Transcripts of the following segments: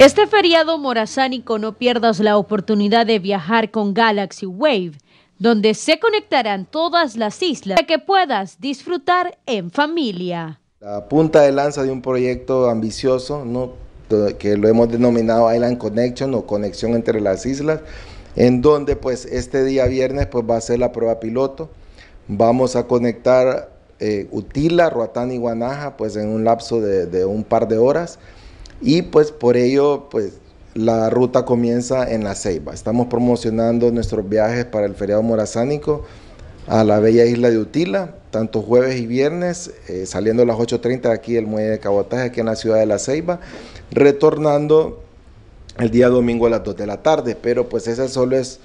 Este feriado morazánico no pierdas la oportunidad de viajar con Galaxy Wave, donde se conectarán todas las islas para que puedas disfrutar en familia. La punta de lanza de un proyecto ambicioso, ¿no? que lo hemos denominado Island Connection o conexión entre las islas, en donde pues este día viernes pues va a ser la prueba piloto. Vamos a conectar eh, Utila, Roatán y Guanaja pues en un lapso de, de un par de horas. Y pues por ello, pues la ruta comienza en La Ceiba. Estamos promocionando nuestros viajes para el feriado morazánico a la bella isla de Utila, tanto jueves y viernes, eh, saliendo a las 8.30 de aquí del muelle de cabotaje, aquí en la ciudad de La Ceiba, retornando el día domingo a las 2 de la tarde, pero pues esa solo es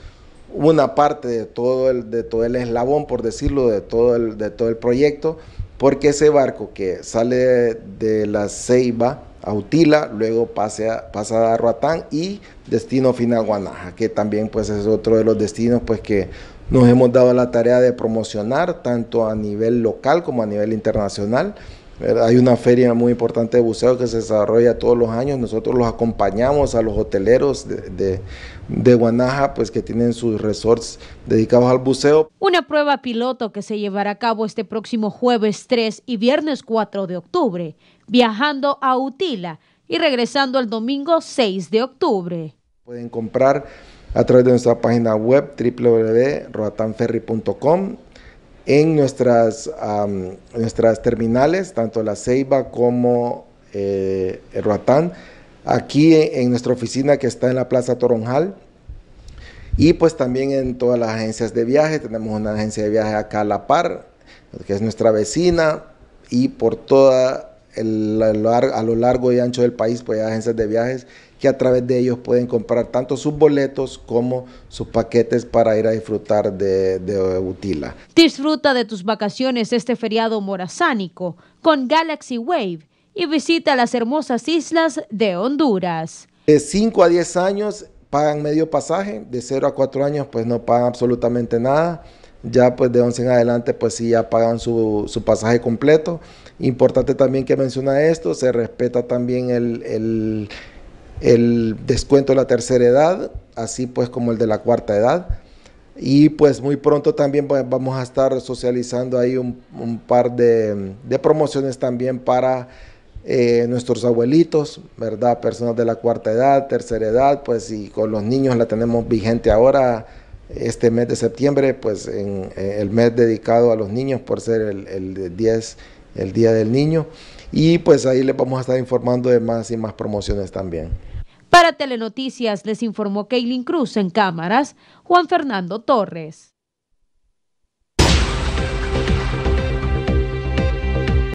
una parte de todo el, de todo el eslabón, por decirlo, de todo el, de todo el proyecto, porque ese barco que sale de La Ceiba, Autila, luego a, pasa a Roatán y destino final Guanaja, que también pues es otro de los destinos pues que nos hemos dado la tarea de promocionar tanto a nivel local como a nivel internacional hay una feria muy importante de buceo que se desarrolla todos los años. Nosotros los acompañamos a los hoteleros de, Guanaja, pues que tienen sus resorts dedicados al buceo. Una prueba piloto que se llevará a cabo este próximo jueves 3 y viernes 4 de octubre, viajando a Utila y regresando el domingo 6 de octubre. Pueden comprar a través de nuestra página web www.roatanferry.com en nuestras, nuestras terminales, tanto la Ceiba como eh, el Roatán, aquí en nuestra oficina que está en la Plaza Toronjal. Y pues también en todas las agencias de viaje, tenemos una agencia de viaje acá a La Par, que es nuestra vecina, y por toda a lo largo y ancho del país, pues hay agencias de viajes que a través de ellos pueden comprar tanto sus boletos como sus paquetes para ir a disfrutar de, de Utila. Disfruta de tus vacaciones este feriado morazánico con Galaxy Wave y visita las hermosas islas de Honduras. De 5 a 10 años pagan medio pasaje, de 0 a 4 años pues no pagan absolutamente nada ya pues de 11 en adelante pues sí ya pagan su, pasaje completo. Importante también que menciona esto, se respeta también el, descuento de la tercera edad, así pues como el de la cuarta edad. Y pues muy pronto también pues, vamos a estar socializando ahí un, par de, promociones también para eh, nuestros abuelitos, ¿verdad? Personas de la cuarta edad, tercera edad, pues y con los niños la tenemos vigente ahora este mes de septiembre, pues en eh, el mes dedicado a los niños por ser el, 10, el Día del Niño. Y pues ahí les vamos a estar informando de más y más promociones también. Para Telenoticias les informó Kaylin Cruz en cámaras, Juan Fernando Torres.